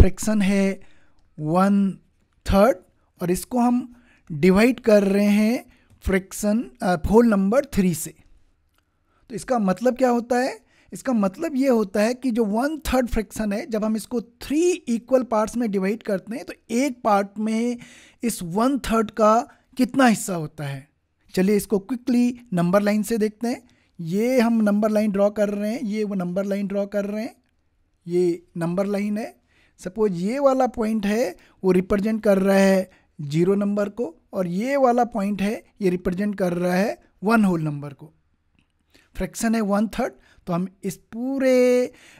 fraction है one third और इसको हम डिवाइड कर रहे हैं फ्रैक्शन होल नंबर थ्री से तो इसका मतलब क्या होता है इसका मतलब ये होता है कि जो वन थर्ड फ्रैक्शन है जब हम इसको थ्री इक्वल पार्ट्स में डिवाइड करते हैं तो एक पार्ट में इस वन थर्ड का कितना हिस्सा होता है चलिए इसको क्विकली नंबर लाइन से देखते हैं ये हम नंबर लाइन ड्रॉ कर रहे हैं ये वो नंबर लाइन ड्रॉ कर रहे हैं ये नंबर लाइन है सपोज ये वाला पॉइंट है वो रिप्रेजेंट कर रहा है जीरो नंबर को और ये वाला पॉइंट है ये रिप्रेजेंट कर रहा है वन होल नंबर को फ्रैक्शन है वन थर्ड तो हम इस पूरे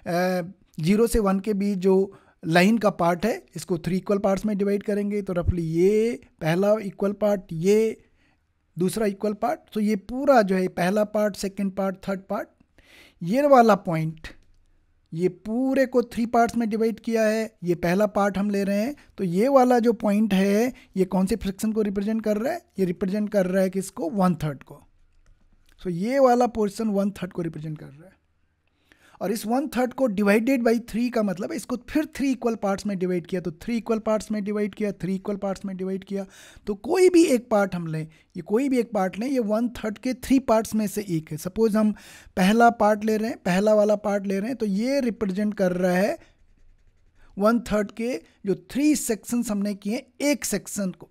जीरो से वन के बीच जो लाइन का पार्ट है इसको थ्री इक्वल पार्ट्स में डिवाइड करेंगे तो रफली ये पहला इक्वल पार्ट ये दूसरा इक्वल पार्ट तो ये पूरा जो है पहला part second part third part ये वाला पॉइंट ये पूरे को थ्री पार्ट्स में डिवाइड किया है ये पहला पार्ट हम ले रहे हैं तो ये वाला जो पॉइंट है ये कौन से फ्रिक्शन को रिप्रेजेंट कर रहा है ये रिप्रेजेंट कर रहा है किसको वन थर्ड को सो so ये वाला पोर्शन वन थर्ड को रिप्रेजेंट कर रहा है और इस वन थर्ड को डिवाइडेड बाई थ्री का मतलब इसको फिर थ्री इक्वल पार्ट्स में डिवाइड किया तो थ्री इक्वल पार्ट्स में डिवाइड किया थ्री इक्वल पार्ट्स में डिवाइड किया तो कोई भी एक पार्ट हम लें ये कोई भी एक पार्ट लें ये वन थर्ड के थ्री पार्ट्स में से एक है सपोज हम पहला पार्ट ले रहे हैं पहला वाला पार्ट ले रहे हैं तो ये रिप्रेजेंट कर रहा है वन थर्ड के जो थ्री सेक्शन हमने किए एक सेक्शन को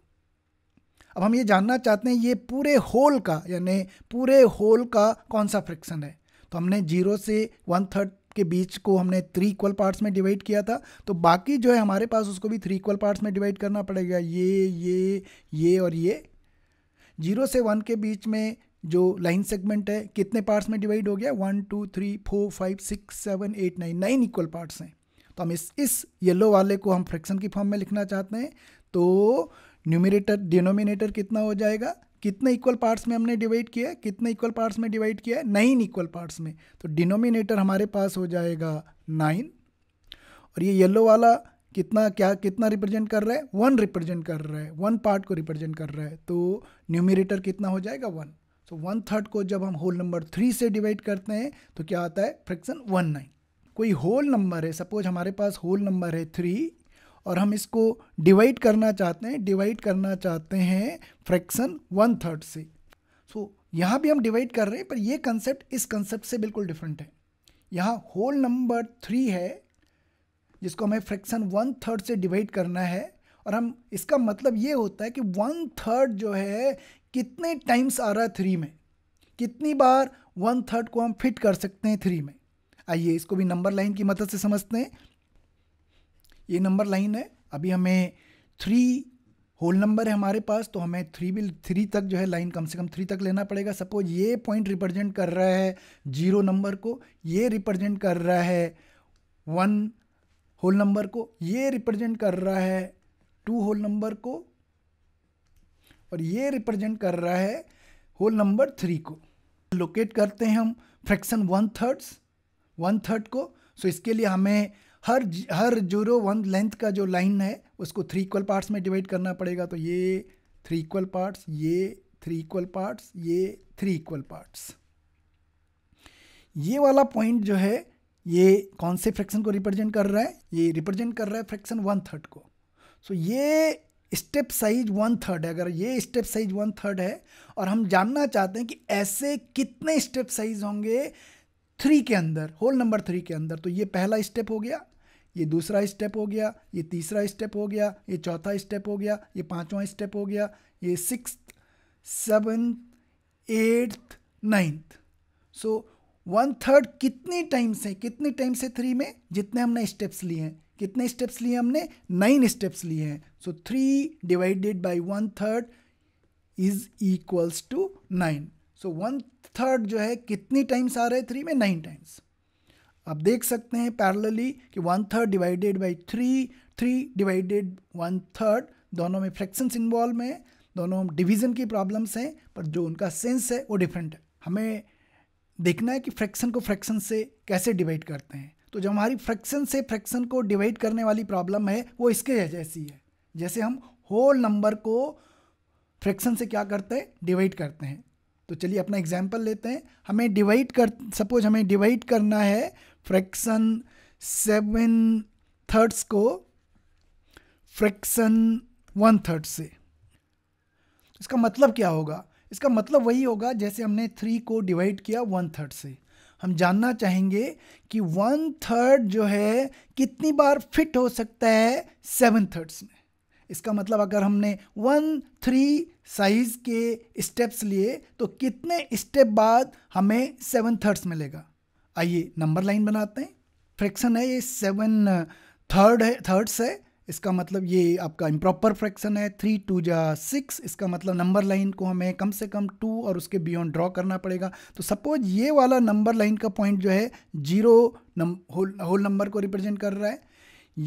अब हम ये जानना चाहते हैं ये पूरे होल का यानी पूरे होल का कौन सा फ्रिक्शन है तो हमने जीरो से वन थर्ड के बीच को हमने थ्री इक्वल पार्ट्स में डिवाइड किया था तो बाकी जो है हमारे पास उसको भी थ्री इक्वल पार्ट्स में डिवाइड करना पड़ेगा ये ये ये और ये जीरो से वन के बीच में जो लाइन सेगमेंट है कितने पार्ट्स में डिवाइड हो गया one two three four five six seven eight nine nine equal parts हैं तो हम इस इस येलो वाले को हम फ्रैक्शन की फॉर्म में लिखना चाहते हैं तो न्यूमिनेटर डिनोमिनेटर कितना हो जाएगा कितने इक्वल पार्ट्स में हमने डिवाइड किया है कितने इक्वल पार्ट्स में डिवाइड किया है नाइन इक्वल पार्ट्स में तो डिनोमिनेटर हमारे पास हो जाएगा नाइन और ये येलो वाला कितना क्या कितना रिप्रेजेंट कर रहा है वन रिप्रेजेंट कर रहा है वन पार्ट को रिप्रेजेंट कर रहा है तो न्यूमिनेटर कितना हो जाएगा वन तो वन थर्ड को जब हम होल नंबर थ्री से डिवाइड करते हैं तो क्या आता है फ्रैक्शन वन नाइन कोई होल नंबर है सपोज हमारे पास होल नंबर है थ्री और हम इसको डिवाइड करना चाहते हैं डिवाइड करना चाहते हैं फ्रैक्शन वन थर्ड से सो so, यहाँ भी हम डिवाइड कर रहे हैं पर ये कंसेप्ट इस कंसेप्ट से बिल्कुल डिफरेंट है यहाँ होल नंबर थ्री है जिसको हमें फ्रैक्शन वन थर्ड से डिवाइड करना है और हम इसका मतलब ये होता है कि वन थर्ड जो है कितने टाइम्स आ रहा है थ्री में कितनी बार वन थर्ड को हम फिट कर सकते हैं थ्री में आइए इसको भी नंबर लाइन की मदद से समझते हैं ये नंबर लाइन है अभी हमें थ्री होल नंबर है हमारे पास तो हमें थ्री भी थ्री तक जो है लाइन कम से कम थ्री तक लेना पड़ेगा सपोज ये पॉइंट रिप्रेजेंट कर रहा है जीरो नंबर को ये रिप्रेजेंट कर रहा है वन होल नंबर को ये रिप्रेजेंट कर रहा है टू होल नंबर को और ये रिप्रेजेंट कर रहा है होल नंबर थ्री को लोकेट करते हैं हम fraction one thirds one third को सो so इसके लिए हमें हर हर जीरो वन लेंथ का जो लाइन है उसको थ्री इक्वल पार्ट्स में डिवाइड करना पड़ेगा तो ये थ्री इक्वल पार्ट्स ये थ्री इक्वल पार्ट्स ये थ्री इक्वल पार्ट्स ये वाला पॉइंट जो है ये कौन से फ्रैक्शन को रिप्रेजेंट कर रहा है ये रिप्रेजेंट कर रहा है फ्रैक्शन वन थर्ड को सो so, ये स्टेप साइज वन थर्ड है अगर ये स्टेप साइज वन थर्ड है और हम जानना चाहते हैं कि ऐसे कितने स्टेप साइज होंगे थ्री के अंदर होल नंबर थ्री के अंदर तो ये पहला स्टेप हो गया ये दूसरा स्टेप हो गया ये तीसरा स्टेप हो गया ये चौथा स्टेप हो गया ये पांचवा स्टेप हो गया ये six seventh eighth ninth so one third कितनी टाइम से कितनी टाइम से थ्री में जितने हमने स्टेप्स लिए हैं कितने स्टेप्स लिए हमने नाइन स्टेप्स लिए हैं so three divided by one third is equals to nine so one third जो है कितनी टाइम्स आ रहे हैं थ्री में नाइन टाइम्स आप देख सकते हैं पैरलली कि one third divided by three three divided one third दोनों में फ्रैक्शंस इन्वॉल्व हैं दोनों डिवीजन की प्रॉब्लम्स हैं पर जो उनका सेंस है वो डिफरेंट है हमें देखना है कि फ्रैक्शन को फ्रैक्शन से कैसे डिवाइड करते हैं तो जो हमारी फ्रैक्शन से फ्रैक्शन को डिवाइड करने वाली प्रॉब्लम है वो इसके जैसी है जैसे हम होल नंबर को फ्रैक्शन से क्या करते हैं डिवाइड करते हैं तो चलिए अपना एग्जाम्पल लेते हैं हमें डिवाइड कर सपोज हमें डिवाइड करना है फ्रैक्शन सेवन थर्ड्स को फ्रैक्शन वन थर्ड से इसका मतलब क्या होगा इसका मतलब वही होगा जैसे हमने थ्री को डिवाइड किया वन थर्ड से हम जानना चाहेंगे कि वन थर्ड जो है कितनी बार फिट हो सकता है सेवन थर्ड्स में इसका मतलब अगर हमने वन थ्री साइज के स्टेप्स लिए तो कितने स्टेप बाद हमें सेवन थर्ड्स मिलेगा आइए नंबर लाइन बनाते हैं फ्रैक्शन है ये सेवन थर्ड है थर्ड्स है इसका मतलब ये आपका इम्प्रॉपर फ्रैक्शन है थ्री टू जा सिक्स इसका मतलब नंबर लाइन को हमें कम से कम टू और उसके बियॉन्ड ड्रॉ करना पड़ेगा तो सपोज ये वाला नंबर लाइन का पॉइंट जो है जीरो होल नंबर को रिप्रेजेंट कर रहा है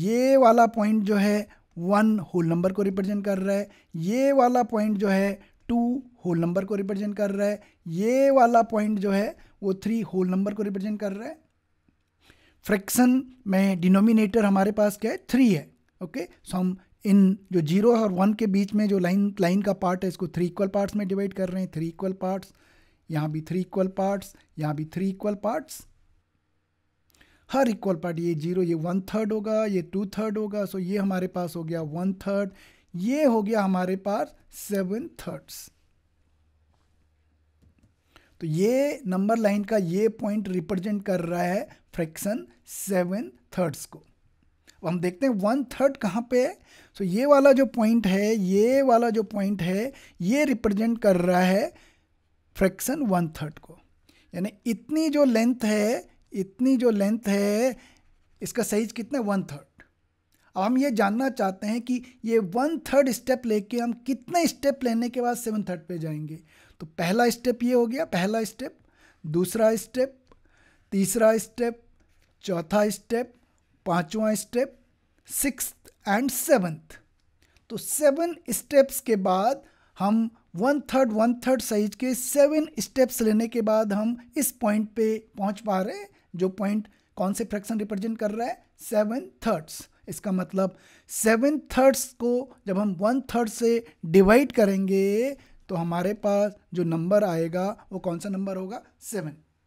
ये वाला पॉइंट जो है वन होल नंबर को रिप्रेजेंट कर रहा है ये वाला पॉइंट जो है टू होल नंबर को रिप्रेजेंट कर रहा है ये वाला पॉइंट जो है वो थ्री होल नंबर को रिप्रेजेंट कर रहा है फ्रैक्शन में डिनोमिनेटर हमारे पास क्या है थ्री है ओके सो हम इन जो जीरो और वन के बीच में जो लाइन लाइन का पार्ट है इसको थ्री इक्वल पार्ट्स में डिवाइड कर रहे हैं थ्री इक्वल पार्ट्स यहाँ भी थ्री इक्वल पार्ट्स यहाँ भी थ्री इक्वल पार्ट्स हर इक्वल पार्ट ये जीरो ये वन थर्ड होगा ये टू थर्ड होगा सो ये हमारे पास हो गया वन थर्ड ये हो गया हमारे पास सेवन थर्ड्स तो ये नंबर लाइन का ये पॉइंट रिप्रेजेंट कर रहा है फ्रैक्शन सेवन थर्ड्स को अब हम देखते हैं वन थर्ड कहाँ पे है सो ये वाला जो पॉइंट है ये वाला जो पॉइंट है ये रिप्रेजेंट कर रहा है फ्रैक्शन वन थर्ड को यानी इतनी जो लेंथ है इतनी जो लेंथ है इसका साइज कितना वन थर्ड अब हम ये जानना चाहते हैं कि ये वन थर्ड स्टेप लेके हम कितने स्टेप लेने के बाद सेवन थर्ड पे जाएंगे तो पहला स्टेप ये हो गया पहला स्टेप दूसरा स्टेप तीसरा स्टेप चौथा स्टेप पांचवा स्टेप सिक्स एंड सेवन्थ तो सेवन स्टेप्स के बाद हम one third one third size के सेवन स्टेप्स लेने के बाद हम इस पॉइंट पे पहुंच पा रहे हैं जो पॉइंट कौन से फ्रैक्शन रिप्रेजेंट कर रहा है सेवन थर्ड्स इसका मतलब सेवन थर्ड्स को जब हम वन थर्ड से डिवाइड करेंगे तो हमारे पास जो नंबर आएगा वो कौन सा नंबर होगा सेवन